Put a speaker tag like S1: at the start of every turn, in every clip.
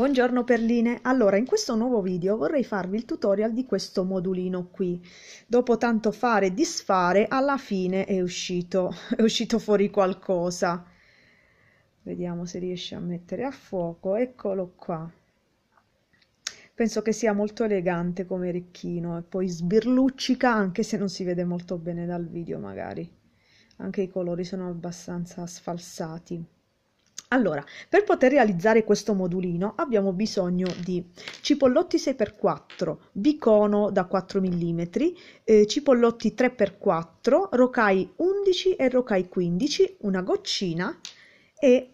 S1: Buongiorno perline, allora in questo nuovo video vorrei farvi il tutorial di questo modulino qui, dopo tanto fare e disfare alla fine è uscito, è uscito fuori qualcosa, vediamo se riesce a mettere a fuoco, eccolo qua, penso che sia molto elegante come ricchino e poi sbirluccica anche se non si vede molto bene dal video magari, anche i colori sono abbastanza sfalsati. Allora, per poter realizzare questo modulino abbiamo bisogno di cipollotti 6x4, bicono da 4 mm, eh, cipollotti 3x4, rocai 11 e rocai 15, una goccina e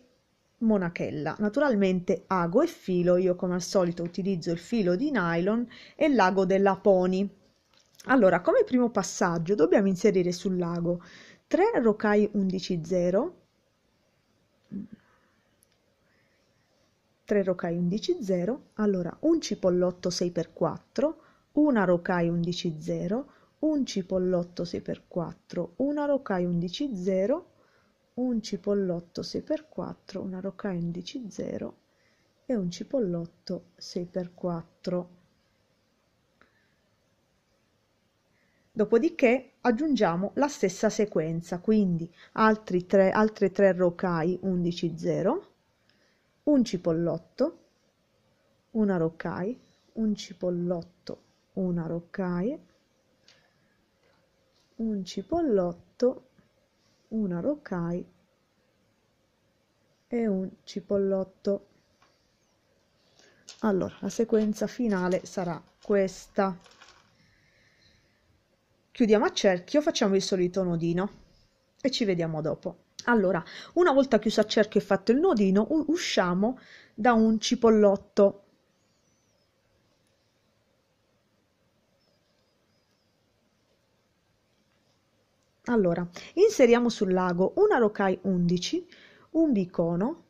S1: monachella. Naturalmente ago e filo, io come al solito utilizzo il filo di nylon e l'ago della Pony. Allora, come primo passaggio dobbiamo inserire sull'ago 3 rocai 11 0 3 rocai 11 0, allora un cipollotto 6x4, una rocai 11 0, un cipollotto 6x4, una rocai 11 0, un cipollotto 6x4, una rocai 11 0 e un cipollotto 6x4. Dopodiché aggiungiamo la stessa sequenza, quindi altri tre, altre 3 rocai 11 0, un cipollotto, una roccai, un cipollotto, una roccai, un cipollotto, una roccai e un cipollotto. Allora, la sequenza finale sarà questa. Chiudiamo a cerchio, facciamo il solito nodino e ci vediamo dopo. Allora, una volta chiuso a cerchio e fatto il nodino, usciamo da un cipollotto Allora, inseriamo sul lago una rocaille 11, un bicono,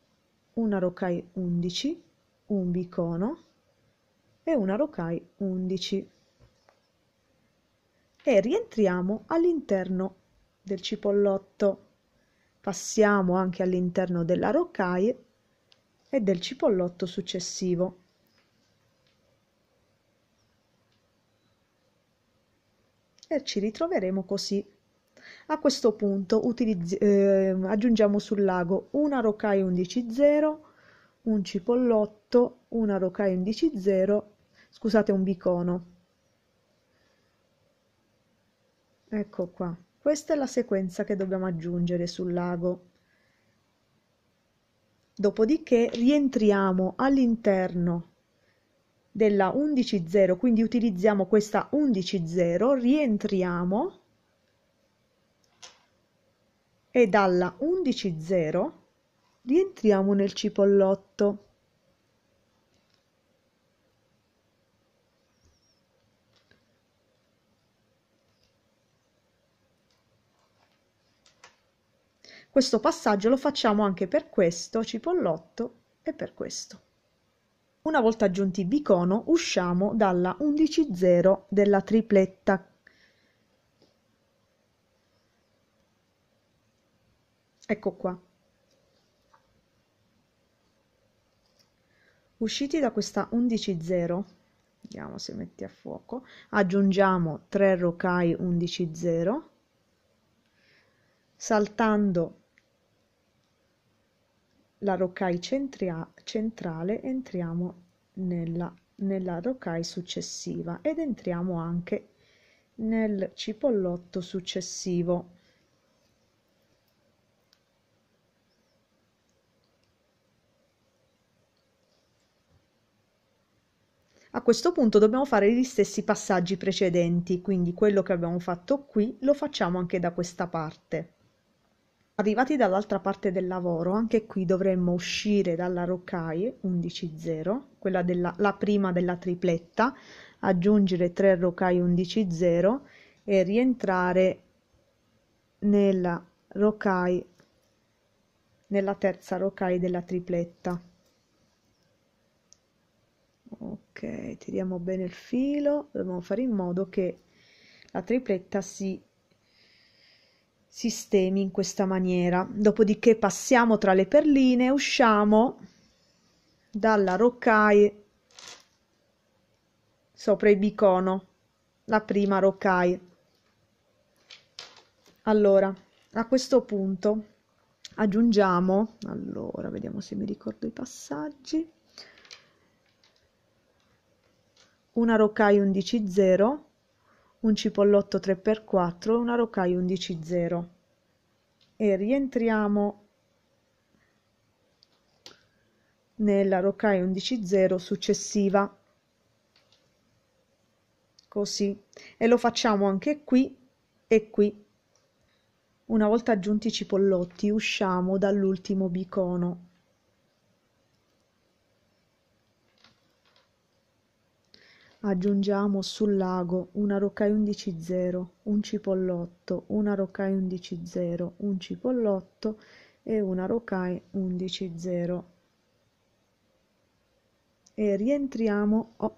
S1: una rocaille 11, un bicono e una rocaille 11. E rientriamo all'interno del cipollotto. Passiamo anche all'interno della rocaille e del cipollotto successivo. E ci ritroveremo così. A questo punto utilizzi- eh, aggiungiamo sul lago una rocaille 11.0, un cipollotto, una rocaille 11.0, scusate un bicono. Ecco qua. Questa è la sequenza che dobbiamo aggiungere sul lago. Dopodiché rientriamo all'interno della 11.0, quindi utilizziamo questa 11.0, rientriamo e dalla 11.0 rientriamo nel cipollotto. Questo passaggio lo facciamo anche per questo cipollotto e per questo. Una volta aggiunti bicono usciamo dalla 11.0 della tripletta. Ecco qua. Usciti da questa 11.0, vediamo se metti a fuoco, aggiungiamo 3 rocai 11.0, saltando la Roccai centrale entriamo nella, nella Roccai successiva ed entriamo anche nel cipollotto successivo. A questo punto dobbiamo fare gli stessi passaggi precedenti, quindi quello che abbiamo fatto qui lo facciamo anche da questa parte. Arrivati dall'altra parte del lavoro anche qui dovremmo uscire dalla rocaie 11.0, quella della la prima della tripletta, aggiungere 3 rocaie 11.0 e rientrare nella rocaie nella terza rocaie della tripletta. Ok, tiriamo bene il filo, dobbiamo fare in modo che la tripletta si sistemi in questa maniera. Dopodiché passiamo tra le perline, usciamo dalla rocaille sopra il bicono, la prima rocaille. Allora, a questo punto aggiungiamo, allora vediamo se mi ricordo i passaggi, una rocaille 11.0 un cipollotto 3x4 e una rocaia 11.0 e rientriamo nella rocaia 11.0 successiva così e lo facciamo anche qui e qui una volta aggiunti i cipollotti usciamo dall'ultimo bicono aggiungiamo sul lago una roccai 11.0, un cipollotto, una roccai 11.0, un cipollotto e una roccai 11.0. E rientriamo. Oh.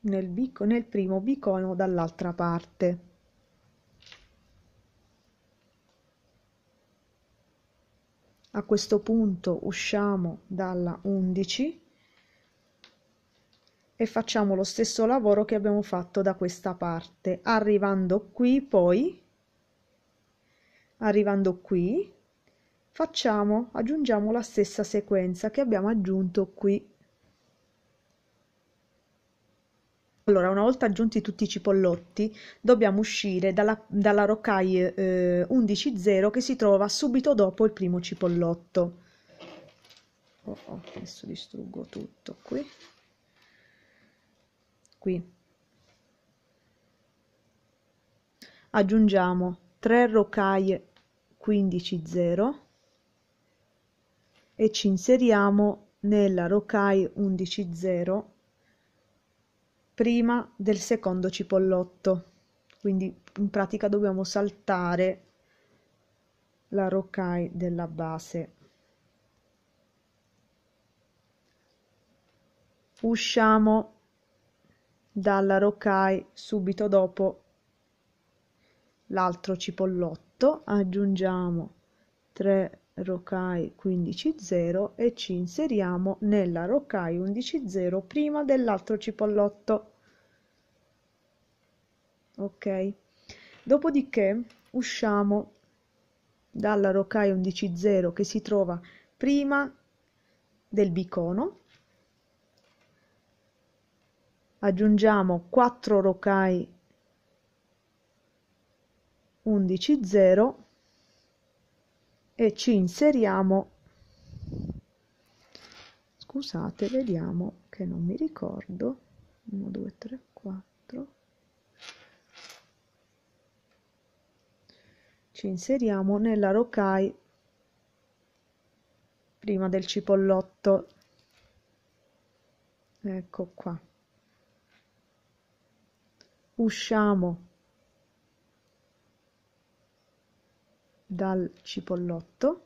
S1: Nel, bico, nel primo bicono dall'altra parte. a questo punto usciamo dalla 11 e facciamo lo stesso lavoro che abbiamo fatto da questa parte arrivando qui poi arrivando qui facciamo aggiungiamo la stessa sequenza che abbiamo aggiunto qui Allora, una volta aggiunti tutti i cipollotti, dobbiamo uscire dalla, dalla rocaille eh, 11.0 che si trova subito dopo il primo cipollotto. Oh, oh adesso distruggo tutto qui. Qui. Aggiungiamo 3 rocaille 15.0 e ci inseriamo nella rocaille 11.0 prima del secondo cipollotto quindi in pratica dobbiamo saltare la roccai della base usciamo dalla roccai subito dopo l'altro cipollotto aggiungiamo 3 rocai 15.0 e ci inseriamo nella rocai 11.0 prima dell'altro cipollotto. Ok. Dopodiché usciamo dalla rocai 11.0 che si trova prima del bicono. Aggiungiamo 4 rocai 11.0 e ci inseriamo scusate vediamo che non mi ricordo 1 2 3 4 ci inseriamo nella rocaille prima del cipollotto ecco qua usciamo dal cipollotto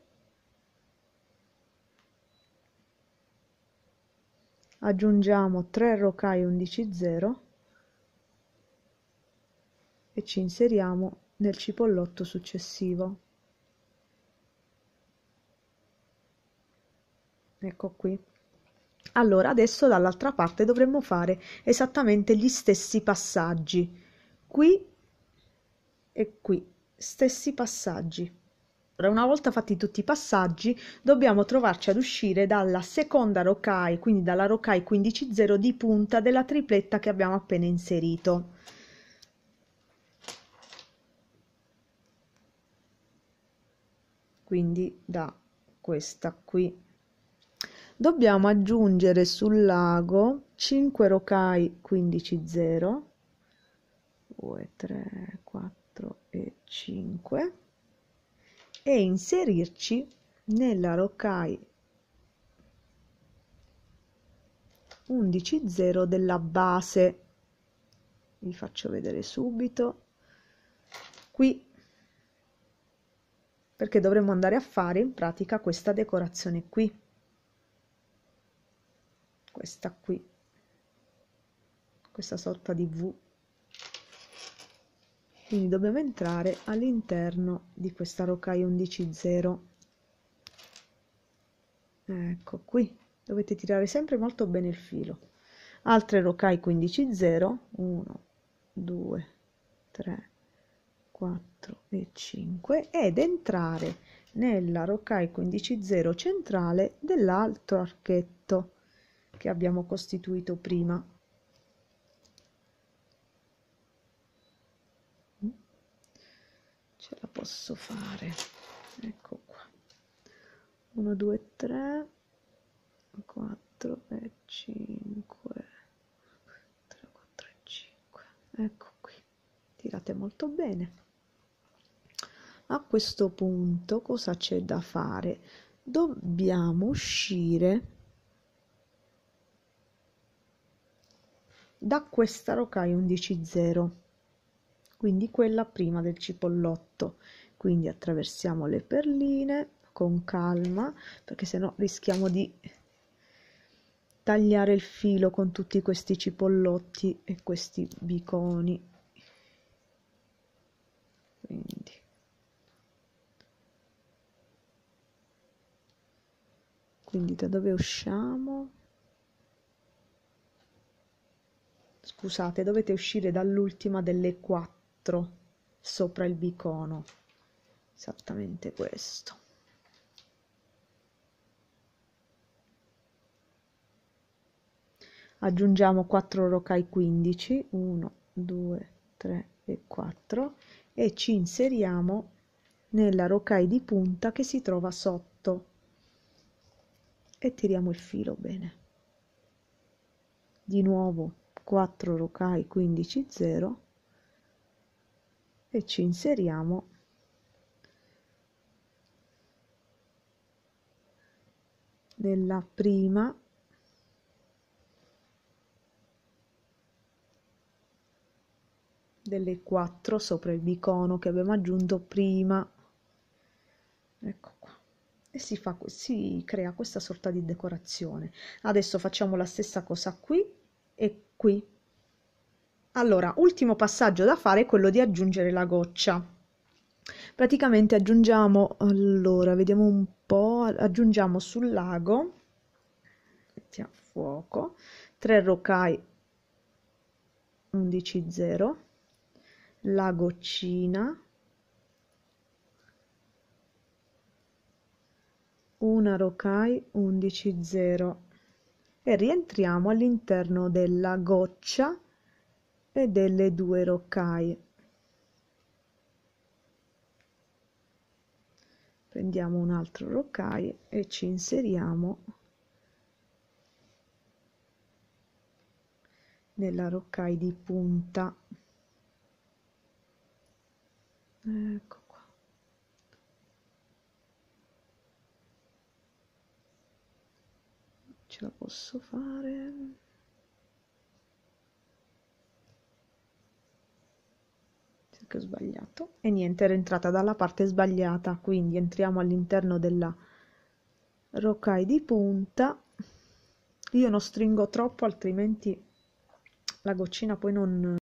S1: aggiungiamo 3 rocai 11 0 e ci inseriamo nel cipollotto successivo ecco qui allora adesso dall'altra parte dovremmo fare esattamente gli stessi passaggi qui e qui stessi passaggi una volta fatti tutti i passaggi, dobbiamo trovarci ad uscire dalla seconda rocai, quindi dalla rocai 15.0 di punta della tripletta che abbiamo appena inserito. Quindi da questa qui. Dobbiamo aggiungere sul lago 5 rocai 15.0, 2, 3, 4 e 5 e inserirci nella rocai 11.0 della base. Vi faccio vedere subito. Qui perché dovremmo andare a fare in pratica questa decorazione qui. Questa qui. Questa sorta di V quindi dobbiamo entrare all'interno di questa rocaia 11.0. Ecco qui, dovete tirare sempre molto bene il filo. Altre rocaie 15.0, 1, 2, 3, 4 e 5 ed entrare nella rocaia 15.0 centrale dell'altro archetto che abbiamo costituito prima. ce la posso fare ecco qua 1 2 3 4 e 5 3 4 e 5 ecco qui tirate molto bene a questo punto cosa c'è da fare dobbiamo uscire da questa rocaia 11.0 quindi quella prima del cipollotto quindi attraversiamo le perline con calma perché sennò rischiamo di tagliare il filo con tutti questi cipollotti e questi biconi quindi quindi da dove usciamo scusate dovete uscire dall'ultima delle quattro quattro sopra il bicono esattamente questo aggiungiamo 4 rocai 15 1 2 3 e 4 e ci inseriamo nella rocai di punta che si trova sotto e tiriamo il filo bene di nuovo 4 rocai 15 0 e ci inseriamo nella prima delle quattro sopra il bicono che abbiamo aggiunto prima ecco qua e si, fa, si crea questa sorta di decorazione adesso facciamo la stessa cosa qui e qui allora, ultimo passaggio da fare è quello di aggiungere la goccia. Praticamente aggiungiamo, allora, vediamo un po', aggiungiamo sul lago, mettiamo fuoco, 3 rocai 11.0, la goccina, una rocai 11.0 e rientriamo all'interno della goccia e delle due roccai. Prendiamo un altro roccai e ci inseriamo nella roccai di punta. Ecco. ce la posso fare clic sbagliato e niente era entrata dalla parte sbagliata quindi entriamo all'interno della roccai di punta io non stringo troppo altrimenti la goccina poi non